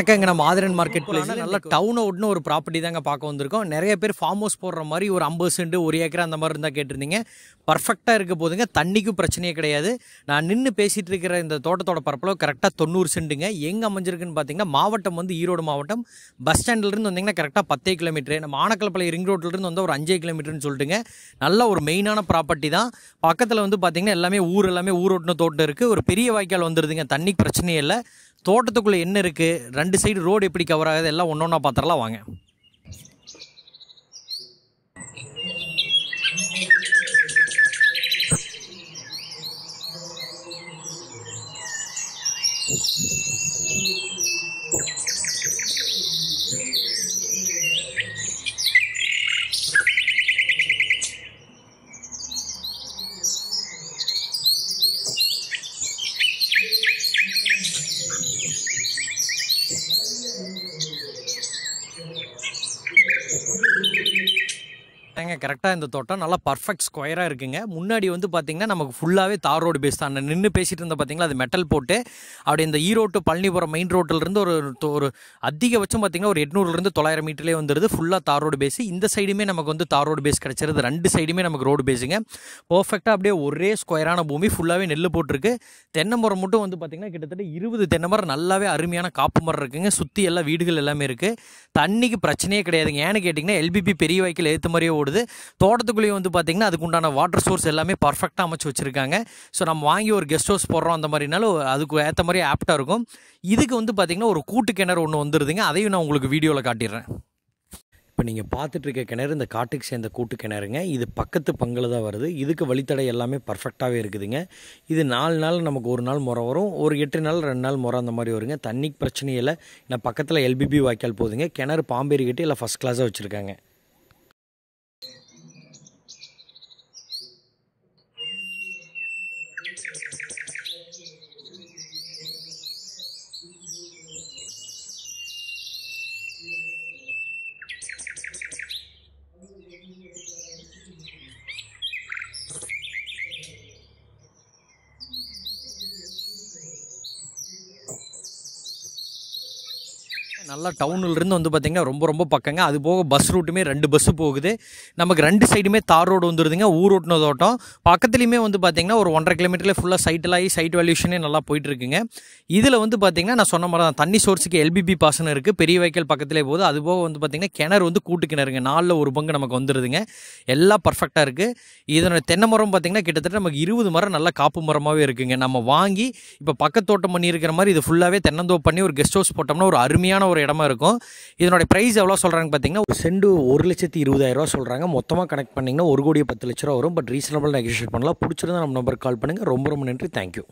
அக்கங்க நம்ம ஆதரன் market place நல்ல டவுன் அவுட்னு ஒரு ப்ராப்பர்ட்டி தாங்க பார்க்க வந்திருக்கோம் நிறைய பேர் ஃபார்ம் ஹவுஸ் போடுற மாதிரி ஒரு ஐம்பது சென்ட் ஒரு ஏக்கர் அந்த மாதிரி இருந்தால் கேட்டிருந்தீங்க பர்ஃபெக்டாக இருக்க போதுங்க தண்ணிக்கும் பிரச்சனையே கிடையாது நான் நின்று பேசிகிட்டு இருக்கிற இந்த தோட்டத்தோட பரப்பளவு கரெக்டாக தொண்ணூறு சென்ட்டுங்க எங்கே அமைஞ்சிருக்குன்னு பார்த்தீங்கன்னா மாவட்டம் வந்து ஈரோடு மாவட்டம் பஸ் ஸ்டாண்ட்லேருந்து வந்தீங்கன்னா கரெக்டாக பத்தே கிலோமீட்டர் நம்ம ஆனக்கலப்பள்ளி ரிங் ரோட்லேருந்து வந்து ஒரு அஞ்சே கிலோமீட்டர்னு சொல்லிட்டுங்க நல்ல ஒரு மெயினான ப்ராப்பர்ட்டி தான் பக்கத்தில் வந்து பார்த்தீங்கன்னா எல்லாமே ஊர் எல்லாமே ஊரோட்டின தோட்டம் இருக்குது ஒரு பெரிய வாய்க்கால் வந்துடுதுங்க தண்ணிக்கு பிரச்சனையே இல்லை தோட்டத்துக்குள்ளே என்ன இருக்குது ரெண்டு சைடு ரோடு எப்படி கவர் ஆகுது எல்லாம் ஒன்று ஒன்றா பார்த்துடலாம் வாங்க ஏங்க கரெக்டாக இந்த தோட்டம் நல்லா பர்ஃபெக்ட் ஸ்கொயராக இருக்குங்க முன்னாடி வந்து பார்த்தீங்கன்னா நமக்கு ஃபுல்லாகவே தார் ரோடு பேஸ் தான் நின்று பேசிகிட்டு இருந்தால் பார்த்திங்களா அது மெட்டல் போட்டு அப்படி இந்த ஈரோட்டு பழனிபுரம் மெயின் ரோட்டிலிருந்து ஒரு ஒரு அதிகபட்சம் பார்த்திங்கன்னா ஒரு எட்நூறுலேருந்து தொள்ளாயிரம் மீட்டர்லேயே வந்துடுது ஃபுல்லாக தார் ரோடு பேஸு இந்த சைடுமே நமக்கு வந்து தார் ரோடு பேஸ் கிடச்சிருது ரெண்டு சைடுமே நமக்கு ரோடு பேஸுங்க பர்ஃபெக்டாக அப்படியே ஒரே ஸ்கொயரான பூமி ஃபுல்லாகவே நெல் போட்டிருக்கு தென்னை மரம் மட்டும் வந்து பார்த்திங்கன்னா கிட்டத்தட்ட இருபது தென்னை மரம் நல்லாவே அருமையான காப்பு மரம் இருக்குங்க சுற்றி எல்லாம் வீடுகள் எல்லாமே இருக்குது தண்ணிக்கு பிரச்சனையே கிடையாதுங்க ஏன்னு கேட்டிங்கன்னா எல்பிபி பெரிய வாய்க்கில் ஏற்ற மாதிரியே ஓடுது தோட்டத்துக்குள்ளேயே வந்து பார்த்தீங்கன்னா அதுக்குண்டான வாட்டர் சோர்ஸ் எல்லாமே பர்ஃபெக்டாக அமைச்சு வச்சுருக்காங்க ஸோ நம்ம வாங்கி ஒரு கெஸ்ட் ஹவுஸ் போடுறோம் அந்த மாதிரினாலும் அதுக்கு ஏற்ற மாதிரி ஆப்டாக இருக்கும் இதுக்கு வந்து பார்த்திங்கன்னா ஒரு கூட்டு கிணறு ஒன்று வந்துருதுங்க அதையும் நான் உங்களுக்கு வீடியோவில் காட்டிடுறேன் இப்போ நீங்கள் பார்த்துட்ருக்க கிணறு இந்த காட்டுக்கு சேர்ந்த கூட்டு கிணறுங்க இது பக்கத்து பங்கில் தான் வருது இதுக்கு வழித்தடை எல்லாமே பர்ஃபெக்டாகவே இருக்குதுங்க இது நாலு நாள் நமக்கு ஒரு நாள் முறை வரும் ஒரு எட்டு நாள் ரெண்டு நாள் முறை அந்த மாதிரி வருங்க தண்ணிக்கு பிரச்சனையில் நான் பக்கத்தில் எல்பிபி வாய்க்கால் போகுதுங்க கிணறு கட்டி இல்லை ஃபஸ்ட் கிளாஸாக வச்சுருக்காங்க நல்லா டவுனிலிருந்து வந்து பார்த்திங்கன்னா ரொம்ப ரொம்ப பக்கங்க அது போக பஸ் ரூட்டுமே ரெண்டு பஸ்ஸு போகுது நமக்கு ரெண்டு சைடுமே தார் ரோடு ஊர் ஊரோட்டின தோட்டம் பக்கத்துலேயுமே வந்து பார்த்திங்கன்னா ஒரு ஒன்றரை கிலோமீட்டரில் ஃபுல்லாக சைட்டில் ஆகி சைட் வேல்யூஷனே நல்லா போயிட்டுருக்குங்க இதில் வந்து பார்த்திங்கன்னா நான் சொன்ன மாதிரி தான் தண்ணி சோர்ஸுக்கு எல்பிபி பாசனம் இருக்குது பெரிய வைக்கல் பக்கத்திலே போகுது அது போக வந்து பார்த்திங்கன்னா கிணறு வந்து கூட்டு கிணறுங்க நாலில் ஒரு பங்கு நமக்கு வந்துருதுங்க எல்லாம் பர்ஃபெக்டாக இருக்குது இதனோட தென்னை மரம் பார்த்திங்கன்னா கிட்டத்தட்ட நமக்கு இருபது மரம் நல்லா காப்பு மரமாகவே இருக்குங்க நம்ம வாங்கி இப்போ பக்கத்தோட்டம் பண்ணியிருக்கிற மாதிரி இது ஃபுல்லாகவே தென்னந்தோப்பு பண்ணி ஒரு கெஸ்ட் ஹவுஸ் போட்டோம்னா ஒரு அருமையான ஒரு இடமா இருக்கும் இதனுடைய ப்ரைஸ் எவ்வளோ சொல்கிறாங்க பார்த்தீங்கன்னா ஒரு செண்டு ஒரு லட்சத்தி இருபதாயிரரூவா சொல்கிறாங்க மொத்தமாக கனெக்ட் பண்ணிங்கன்னா ஒரு கோடி பத்து லட்ச ரூபா வரும் பட் ரீசனபிள் நெகோஷியேட் பண்ணலாம் பிடிச்சிருந்தா நம்ம நம்பர் கால் பண்ணுங்கள் ரொம்ப ரொம்ப நன்றி தேங்க்யூ